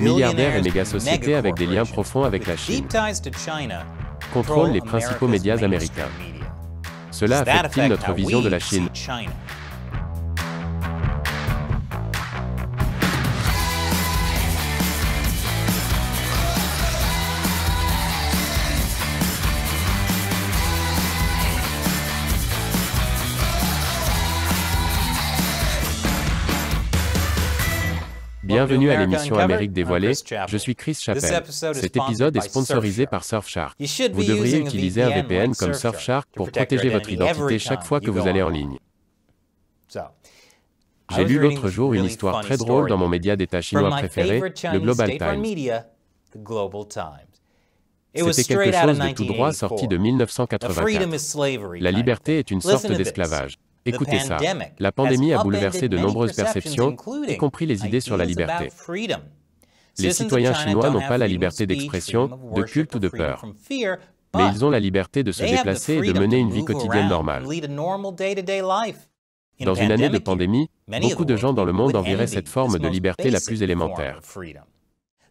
milliardaires et méga-sociétés avec des liens profonds avec la Chine, contrôlent les principaux médias américains. Cela affecte-t-il notre vision de la Chine Bienvenue à l'émission Amérique dévoilée, je suis Chris Chappelle. Cet épisode est sponsorisé par Surfshark. Vous devriez utiliser un VPN comme Surfshark pour protéger votre identité chaque fois que vous allez en ligne. J'ai lu l'autre jour une histoire très drôle dans mon média d'État chinois préféré, le Global Times. C'était quelque chose de tout droit sorti de 1984. La liberté est une sorte d'esclavage. Écoutez ça. La pandémie a bouleversé de nombreuses perceptions, y compris les idées sur la liberté. Les citoyens chinois n'ont pas la liberté d'expression, de culte ou de peur, mais ils ont la liberté de se déplacer et de mener une vie quotidienne normale. Dans une année de pandémie, beaucoup de gens dans le monde envieraient cette forme de liberté la plus élémentaire.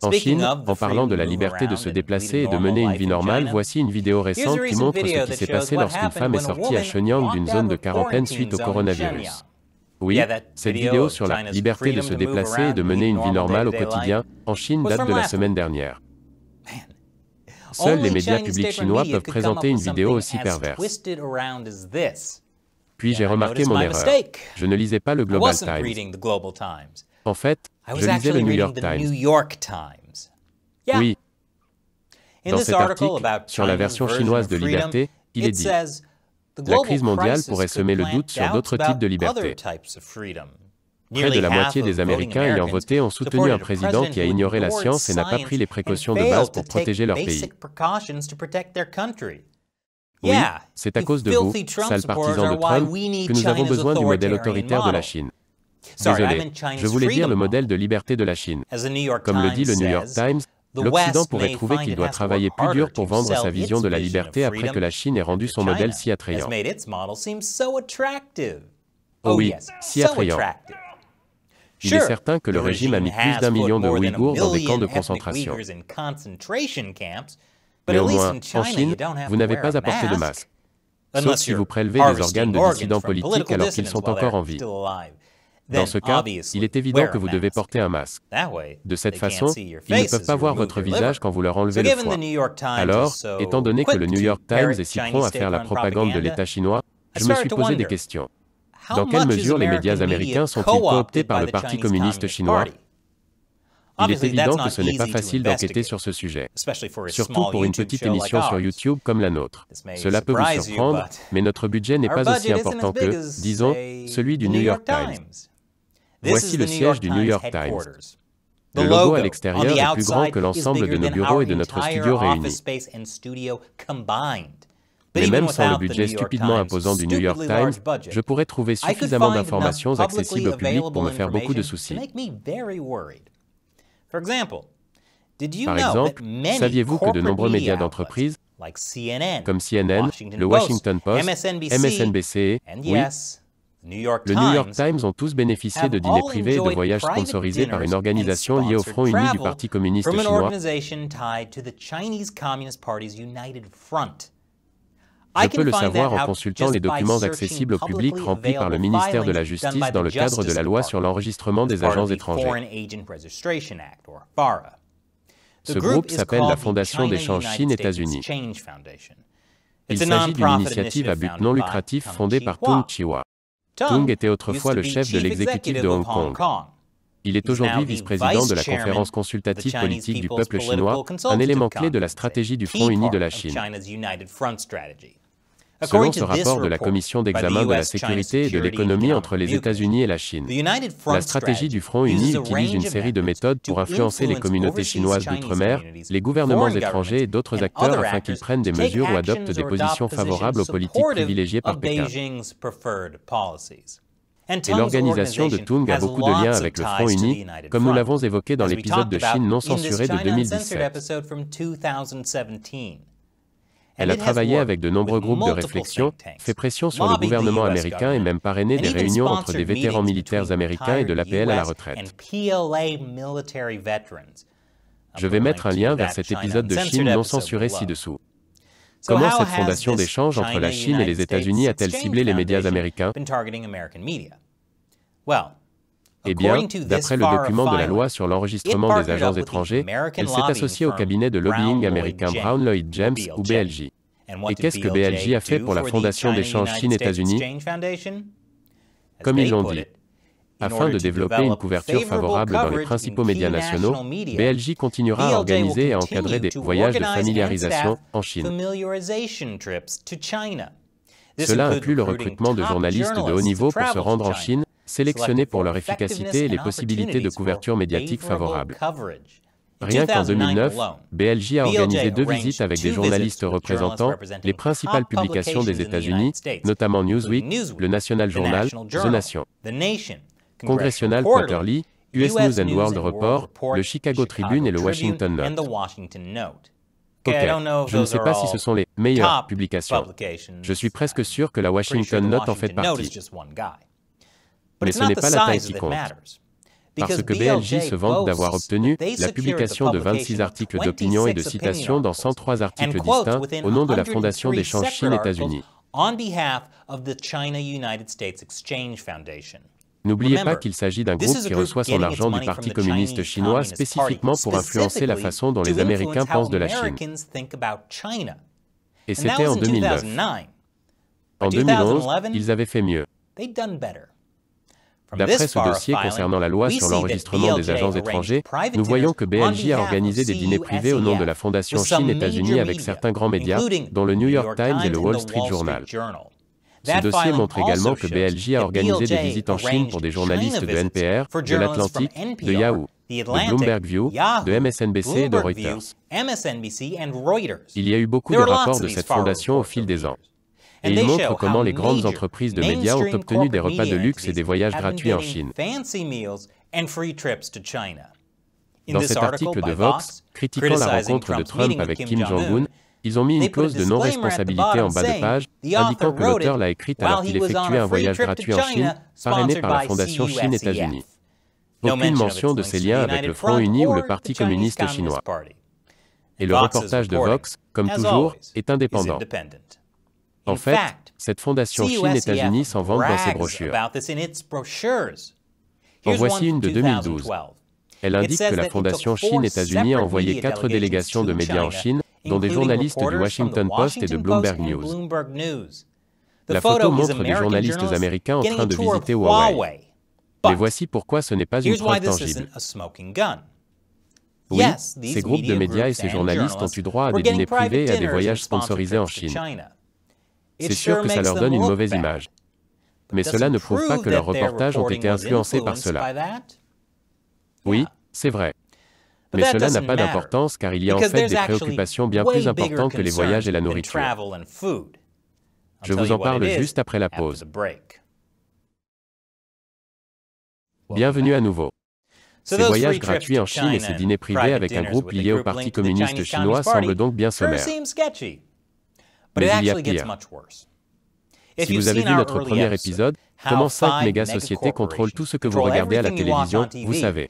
En Chine, en parlant de la liberté de se déplacer et de mener une vie normale, voici une vidéo récente qui montre ce qui s'est passé lorsqu'une femme est sortie à Shenyang d'une zone de quarantaine suite au coronavirus. Oui, cette vidéo sur la liberté de se déplacer et de mener une vie normale au quotidien en Chine date de la semaine dernière. Seuls les médias publics chinois peuvent présenter une vidéo aussi perverse. Puis j'ai remarqué mon erreur. Je ne lisais pas le Global Times. En fait, je lisais le New York Times. Oui. Dans cet article sur la version chinoise de liberté, il est dit La crise mondiale pourrait semer le doute sur d'autres types de liberté. Près de la moitié des Américains ayant voté ont soutenu un président qui a ignoré la science et n'a pas pris les précautions de base pour protéger leur pays. Oui, c'est à cause de vous, sales partisans de Trump, que nous avons besoin du modèle autoritaire de la Chine. Désolé, je voulais dire le modèle de liberté de la Chine. Comme le dit le New York Times, l'Occident pourrait trouver qu'il doit travailler plus dur pour vendre sa vision de la liberté après que la Chine ait rendu son modèle si attrayant. Oh, oh oui, si attrayant. Il est certain que le régime a mis plus d'un million de Ouïghours dans des camps de concentration. Mais au moins, en Chine, vous n'avez pas à porter de masque, sauf si vous prélevez les organes de dissidents politiques alors qu'ils sont encore en vie. Dans ce cas, il est évident que vous devez porter un masque. De cette façon, ils ne peuvent pas voir votre visage quand vous leur enlevez le foie. Alors, étant donné que le New York Times est si prompt à faire la propagande de l'État chinois, je me suis posé des questions. Dans quelle mesure les médias américains sont-ils cooptés par le Parti communiste chinois il est évident que ce n'est pas facile d'enquêter sur ce sujet, surtout pour une petite émission sur YouTube comme la nôtre. Cela peut vous surprendre, mais notre budget n'est pas aussi important que, disons, celui du New York Times. Voici le siège du New York Times. Le logo à l'extérieur est plus grand que l'ensemble de nos bureaux et de notre studio réunis. Mais même sans le budget stupidement imposant du New York Times, je pourrais trouver suffisamment d'informations accessibles au public pour me faire beaucoup de soucis. Par exemple, saviez-vous que de nombreux médias d'entreprise, comme CNN, le Washington Post, MSNBC, oui, le New York Times ont tous bénéficié de dîners privés et de voyages sponsorisés par une organisation liée au Front uni du Parti communiste chinois. Je peux le savoir en consultant les documents accessibles au public remplis par le ministère de la Justice dans le cadre de la loi sur l'enregistrement des agents étrangers. Ce groupe s'appelle la Fondation d'échange Chine-États-Unis. Il s'agit d'une initiative à but non lucratif fondée par Tung Chihua. Tung était autrefois le chef de l'exécutif de Hong Kong. Il est aujourd'hui vice-président de la conférence consultative politique du peuple chinois, un élément clé de la stratégie du Front uni de la Chine. Selon ce rapport de la Commission d'examen de la sécurité et de l'économie entre les États-Unis et la Chine, la stratégie du Front uni utilise une série de méthodes pour influencer les communautés chinoises d'outre-mer, les gouvernements étrangers et d'autres acteurs afin qu'ils prennent des mesures ou adoptent des positions favorables aux politiques privilégiées par Pékin. Et l'organisation de Tung a beaucoup de liens avec le Front uni, comme nous l'avons évoqué dans l'épisode de Chine non censuré de 2017. Elle a travaillé avec de nombreux groupes de réflexion, fait pression sur le gouvernement américain et même parrainé des réunions entre des vétérans militaires américains et de l'APL à la retraite. Je vais mettre un lien vers cet épisode de Chine non censuré ci-dessous. Comment cette fondation d'échange entre la Chine et les États-Unis a-t-elle ciblé les médias américains eh bien, d'après le document de la loi sur l'enregistrement des agents étrangers, elle s'est associée au cabinet de lobbying américain Brown Lloyd James ou BLJ. Et qu'est-ce que BLJ a fait pour la Fondation d'échange Chine-États-Unis Comme ils l'ont dit, afin de développer une couverture favorable dans les principaux médias nationaux, BLJ continuera à organiser et à encadrer des voyages de familiarisation en Chine. Cela inclut le recrutement de journalistes de haut niveau pour se rendre en Chine, sélectionnés pour leur efficacité et les possibilités de couverture médiatique favorables. Rien qu'en 2009, BLJ a organisé deux visites avec des journalistes représentant les principales publications des États-Unis, notamment Newsweek, le National Journal, The Nation, Congressional Quarterly, US News and World Report, le Chicago Tribune et le Washington Note. Ok, Je ne sais pas si ce sont les meilleures publications. Je suis presque sûr que la Washington Note en fait partie. Mais ce n'est pas la taille qui compte. Parce que BLJ se vante d'avoir obtenu la publication de 26 articles d'opinion et de citations dans 103 articles distincts au nom de la Fondation d'échange Chine-États-Unis. N'oubliez pas qu'il s'agit d'un groupe qui reçoit son argent du Parti communiste chinois spécifiquement pour influencer la façon dont les Américains pensent de la Chine. Et c'était en 2009. En 2011, ils avaient fait mieux. D'après ce dossier concernant la loi sur l'enregistrement des agents étrangers, nous voyons que BLJ a organisé des dîners privés au nom de la e Fondation Chine-États-Unis avec certains grands médias, dont le New York Times et le Wall Street Journal. Ce dossier montre également que BLJ a organisé des visites en Chine pour des journalistes de NPR, de l'Atlantique, de Yahoo, de Bloomberg View, de MSNBC et de Reuters. Il y a eu beaucoup de rapports de cette fondation au fil des ans et il montre comment les grandes entreprises de médias ont obtenu des repas de luxe et des voyages gratuits en Chine. Dans cet article de Vox, critiquant la rencontre de Trump avec Kim Jong-un, ils ont mis une clause de non-responsabilité en bas de page, indiquant que l'auteur l'a écrite alors qu'il effectuait un voyage gratuit en Chine, parrainé par la Fondation e Chine-États-Unis. Aucune mention de ses liens avec le Front Uni ou le Parti communiste chinois. Et le reportage de Vox, comme toujours, est indépendant. En fait, cette fondation e Chine-États-Unis s'en vante dans ses brochures. En voici une de 2012. Elle indique que la Fondation Chine-États-Unis a envoyé quatre délégations de médias en Chine, dont des journalistes du Washington Post et de Bloomberg News. La photo montre des journalistes américains en train de visiter Huawei. Mais voici pourquoi ce n'est pas une preuve tangible. Oui, ces groupes de médias et ces journalistes ont eu droit à des dîners privés et à des voyages sponsorisés en Chine. C'est sûr que ça leur donne une mauvaise image. Mais cela ne prouve pas que leurs reportages ont été influencés par cela. Oui, c'est vrai. Mais cela n'a pas d'importance car il y a en fait des préoccupations bien plus importantes que les voyages et la nourriture. Je vous en parle juste après la pause. Bienvenue à nouveau. Ces voyages gratuits en Chine et ces dîners privés avec un groupe lié au Parti communiste chinois semblent donc bien sommaires mais il y a pire. Si vous avez vu notre premier épisode, comment cinq méga sociétés contrôlent tout ce que vous regardez à la télévision, vous savez.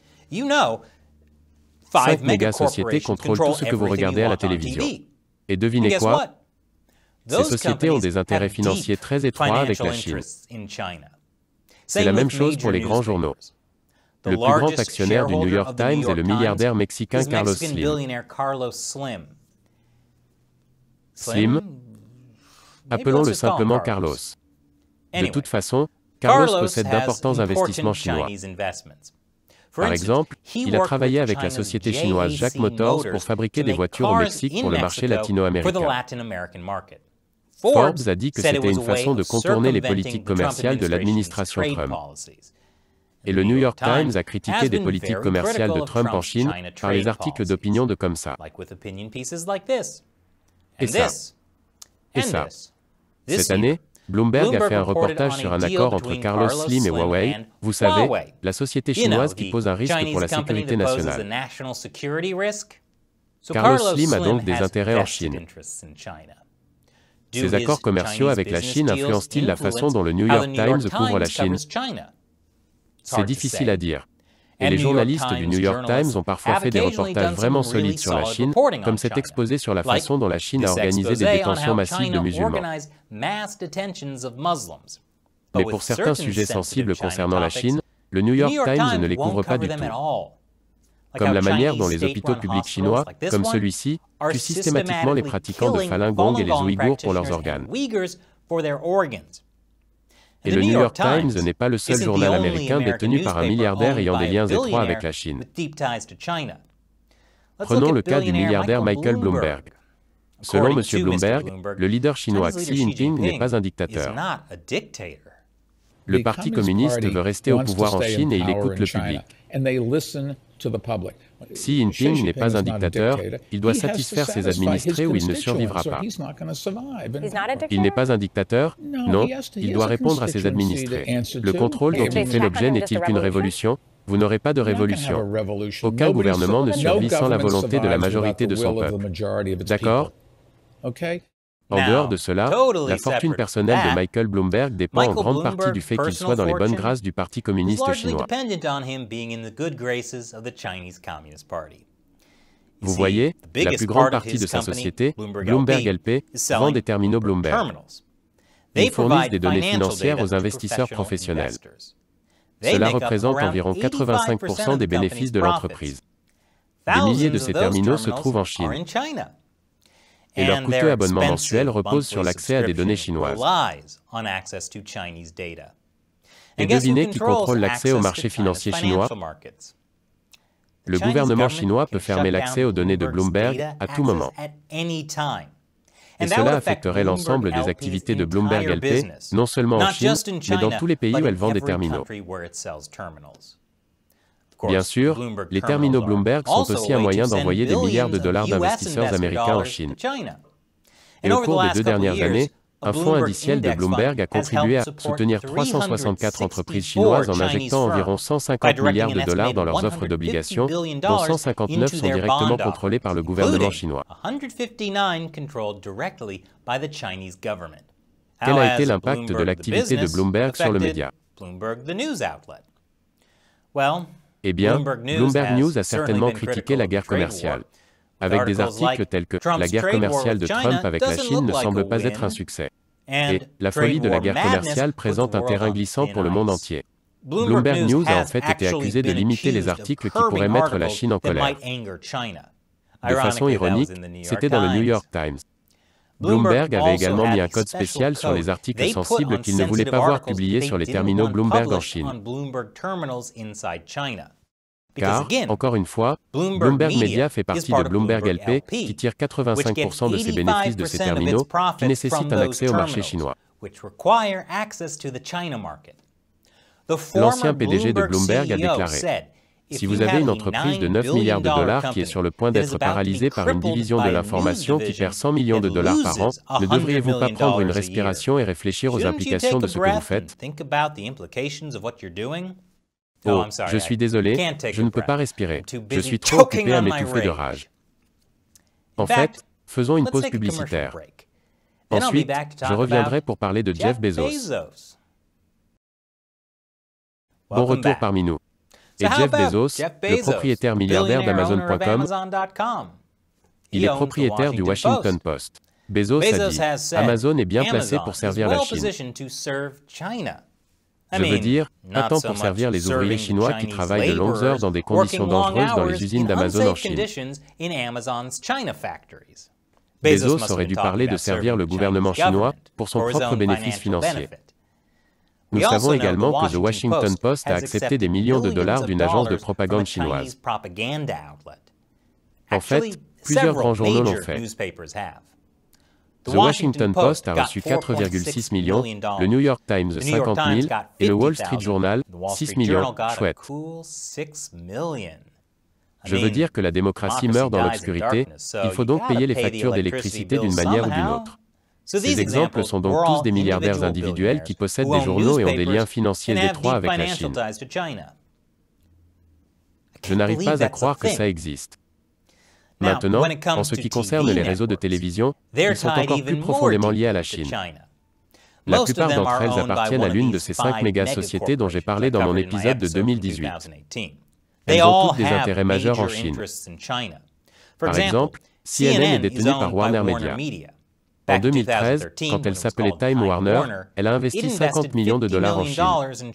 Cinq méga sociétés contrôlent tout ce que vous regardez à la télévision. Et devinez quoi Ces sociétés ont des intérêts financiers très étroits avec la Chine. C'est la même chose pour les grands journaux. Le plus grand actionnaire du New York Times est le milliardaire mexicain Carlos Slim. Slim, Appelons-le simplement Carlos. De toute façon, Carlos possède d'importants investissements chinois. Par exemple, il a travaillé avec la société chinoise Jack Motors pour fabriquer des voitures au Mexique pour le marché latino-américain. Forbes a dit que c'était une façon de contourner les politiques commerciales de l'administration Trump. Et le New York Times a critiqué des politiques commerciales de Trump en Chine par les articles d'opinion de comme ça. Et ça. Et ça. Cette année, Bloomberg a fait un reportage sur un accord entre Carlos Slim et Huawei, vous savez, la société chinoise qui pose un risque pour la sécurité nationale. Carlos Slim a donc des intérêts en Chine. Ces accords commerciaux avec la Chine influencent-ils la façon dont le New York Times couvre la Chine C'est difficile à dire et les journalistes du New York Times ont parfois fait des reportages vraiment solides sur la Chine, comme cet exposé sur la façon dont la Chine a organisé des détentions massives de musulmans. Mais pour certains sujets sensibles concernant la Chine, le New York Times ne les couvre pas du tout comme la manière dont les hôpitaux publics chinois, comme celui-ci, tuent systématiquement les pratiquants de Falun Gong et les Ouïghours pour leurs organes. Et le New York Times n'est pas le seul journal américain détenu par un milliardaire ayant des liens étroits avec la Chine. Prenons le cas du milliardaire Michael Bloomberg. Selon M. Bloomberg, le leader chinois Xi Jinping n'est pas un dictateur. Le Parti communiste veut rester au pouvoir en Chine et il écoute le public. Si Si Jinping n'est pas un dictateur, il doit satisfaire ses administrés ou il ne survivra pas. Il n'est pas un dictateur, non, il doit répondre à ses administrés. Le contrôle dont il fait l'objet n'est-il qu'une révolution Vous n'aurez pas de révolution. Aucun gouvernement ne survit sans la volonté de la majorité de son peuple. D'accord en dehors de cela, la fortune personnelle de Michael Bloomberg dépend en grande partie du fait qu'il soit dans les bonnes grâces du Parti communiste chinois. Vous voyez, la plus grande partie de sa société, Bloomberg LP, vend des terminaux Bloomberg. Ils fournissent des données financières aux investisseurs professionnels. Cela représente environ 85% des bénéfices de l'entreprise. Des milliers de ces terminaux se trouvent en Chine et leur coûteux abonnement mensuel repose sur l'accès à des données chinoises. Et devinez qui contrôle l'accès aux marchés financiers chinois Le gouvernement chinois peut fermer l'accès aux données de Bloomberg à tout moment. Et cela affecterait l'ensemble des activités de Bloomberg LP, non seulement en Chine, mais dans tous les pays où elle vend des terminaux. Bien sûr, les terminaux Bloomberg sont aussi un moyen d'envoyer des milliards de dollars d'investisseurs américains en Chine. Et au cours des deux dernières années, un fonds indiciel de Bloomberg a contribué à soutenir 364 entreprises chinoises en injectant environ 150 milliards de dollars dans leurs offres d'obligations, dont 159 sont directement contrôlées par le gouvernement chinois. Quel a été l'impact de l'activité de Bloomberg sur le média? Eh bien, Bloomberg News a certainement critiqué la guerre commerciale, avec des articles tels que La guerre commerciale de Trump avec la Chine ne semble pas être un succès. Et la folie de la guerre commerciale présente un terrain glissant pour le monde entier. Bloomberg News a en fait été accusé de limiter les articles qui pourraient mettre la Chine en colère. De façon ironique, c'était dans le New York Times. Bloomberg avait également mis un code spécial sur les articles sensibles qu'il ne voulait pas voir publiés sur les terminaux Bloomberg en Chine. Car, encore une fois, Bloomberg Media fait partie de Bloomberg LP, qui tire 85% de ses bénéfices de ces terminaux, qui nécessitent un accès au marché chinois. L'ancien PDG de Bloomberg a e déclaré si vous avez une entreprise de 9 milliards de dollars qui est sur le point d'être paralysée par une division de l'information qui perd 100 millions de dollars par an, ne devriez-vous pas prendre une respiration et réfléchir aux implications de ce que vous faites Oh, je suis désolé, je ne peux pas respirer. Je suis trop occupé à m'étouffer de rage. En fait, faisons une pause publicitaire. Ensuite, je reviendrai pour parler de Jeff Bezos. Bon retour parmi nous et Jeff Bezos, le propriétaire milliardaire d'Amazon.com. Il est propriétaire du Washington Post. Bezos a dit, Amazon est bien placé pour servir la Chine. Je veux dire, pas pour servir les ouvriers chinois qui travaillent de longues heures dans des conditions dangereuses dans les usines d'Amazon en Chine. Bezos aurait dû parler de servir le gouvernement chinois pour son propre bénéfice financier. Nous savons également que The Washington Post a accepté des millions de dollars d'une agence de propagande chinoise. En fait, plusieurs grands journaux l'ont fait. The Washington Post a reçu 4,6 millions, le New York Times 50 000 et le Wall Street Journal 6 millions. Chouette. Je veux dire que la démocratie meurt dans l'obscurité, il faut donc payer les factures d'électricité d'une manière ou d'une autre. Ces exemples sont donc tous des milliardaires individuels qui possèdent des journaux et ont des liens financiers étroits avec la Chine. Je n'arrive pas à croire que ça existe. Maintenant, en ce qui concerne les réseaux de télévision, ils sont encore plus profondément liés à la Chine. La plupart d'entre elles appartiennent à l'une de ces cinq méga-sociétés dont j'ai parlé dans mon épisode de 2018. Elles ont toutes des intérêts majeurs en Chine. Par exemple, CNN est détenue par Warner Media. En 2013, quand elle s'appelait Time Warner, elle a investi 50 millions de dollars en Chine.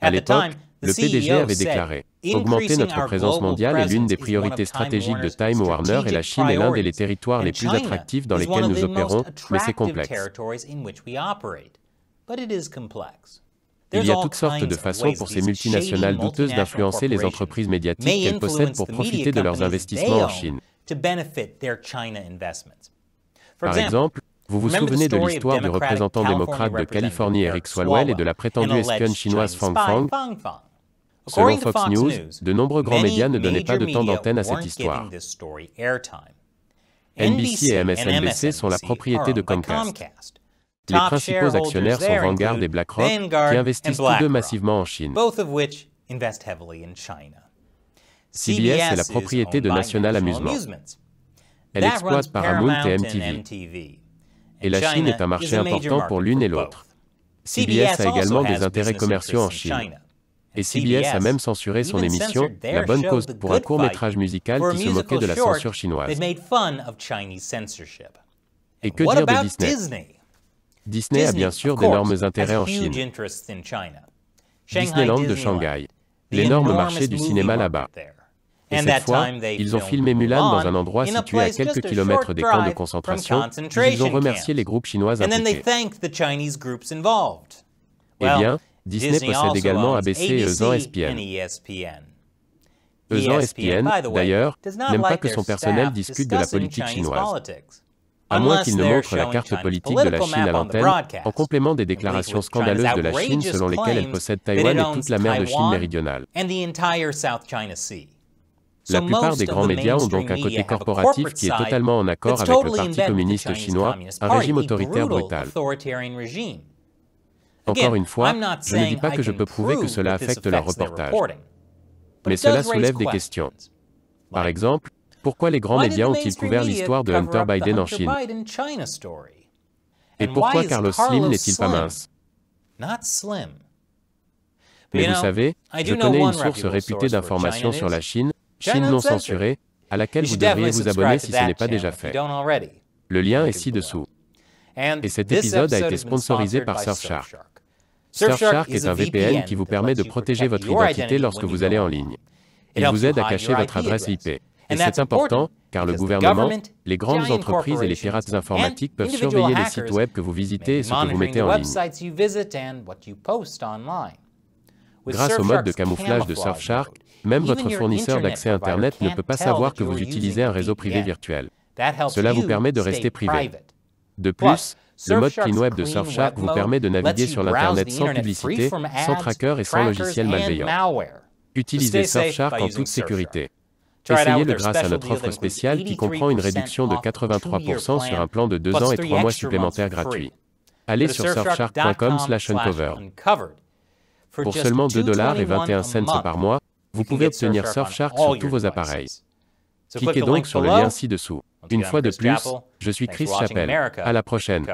À l'époque, le e PDG avait déclaré Augmenter notre présence mondiale est l'une des priorités stratégiques de Time Warner et la Chine est l'un des territoires les plus attractifs dans lesquels nous opérons, mais c'est complexe. Il y a toutes sortes de façons pour ces multinationales douteuses d'influencer les entreprises médiatiques qu'elles possèdent pour profiter de leurs investissements en Chine. Par exemple, vous vous souvenez de l'histoire du représentant démocrate de Californie Eric Swalwell et de la prétendue espionne chinoise Fang Fang Selon Fox News, de nombreux grands médias ne donnaient pas de temps d'antenne à cette histoire. NBC et MSNBC sont la propriété de Comcast. Les principaux actionnaires sont Vanguard et BlackRock, qui investissent tous deux massivement en Chine. CBS est la propriété de National Amusement. Elle exploite Paramount et MTV. Et la Chine est un marché important pour l'une et l'autre. CBS a également des intérêts commerciaux en Chine. Et CBS a même censuré son émission La Bonne Cause pour un court métrage musical qui se moquait de la censure chinoise. Et que dire de Disney Disney a bien sûr d'énormes intérêts en Chine. Disneyland de Shanghai, l'énorme marché du cinéma là-bas. Et cette fois, ils ont filmé Mulan dans un endroit situé à quelques kilomètres des camps de concentration, ils ont remercié les groupes chinois impliqués. Eh bien, Disney possède également ABC et Eusan ESPN. ESPN, d'ailleurs, n'aime pas que son personnel discute de la politique chinoise, à moins qu'il ne montre la carte politique de la Chine à l'antenne, en complément des déclarations scandaleuses de la Chine selon lesquelles elle possède Taïwan et toute la mer de Chine méridionale. La plupart des grands médias ont donc un côté corporatif qui est totalement en accord avec le Parti communiste chinois, un régime autoritaire brutal. Encore une fois, je ne dis pas que je peux prouver que cela affecte leur reportage, mais cela soulève des questions. Par exemple, pourquoi les grands médias ont-ils couvert l'histoire de Hunter Biden en Chine Et pourquoi Carlos Slim n'est-il pas mince Mais vous savez, je connais une source réputée d'informations sur la Chine, Chine non censurée, à laquelle vous devriez vous abonner si ce n'est pas déjà fait. Le lien est ci-dessous. Et cet épisode a été sponsorisé par Surfshark. Surfshark est un VPN qui vous permet de protéger votre identité lorsque vous allez en ligne. Il vous aide à cacher votre adresse IP. Et c'est important, car le gouvernement, les grandes entreprises et les pirates informatiques peuvent surveiller les sites web que vous visitez et ce que vous mettez en ligne. Grâce au mode de camouflage de Surfshark, même votre fournisseur d'accès Internet ne peut pas savoir que vous utilisez un réseau privé virtuel. Cela vous permet de rester privé. De plus, le mode Clean Web de Surfshark vous permet de naviguer sur l'Internet sans publicité, sans tracker et sans logiciel malveillant. Utilisez Surfshark en toute sécurité. Essayez-le grâce à notre offre spéciale qui comprend une réduction de 83% sur un plan de 2 ans et 3 mois supplémentaires gratuits. Allez sur surfshark.com/uncover. Pour seulement 2 dollars et 21 cents par mois, vous pouvez obtenir Surfshark sur tous vos appareils. Cliquez donc sur le lien ci-dessous. Une fois de plus, je suis Chris Chappelle. À la prochaine.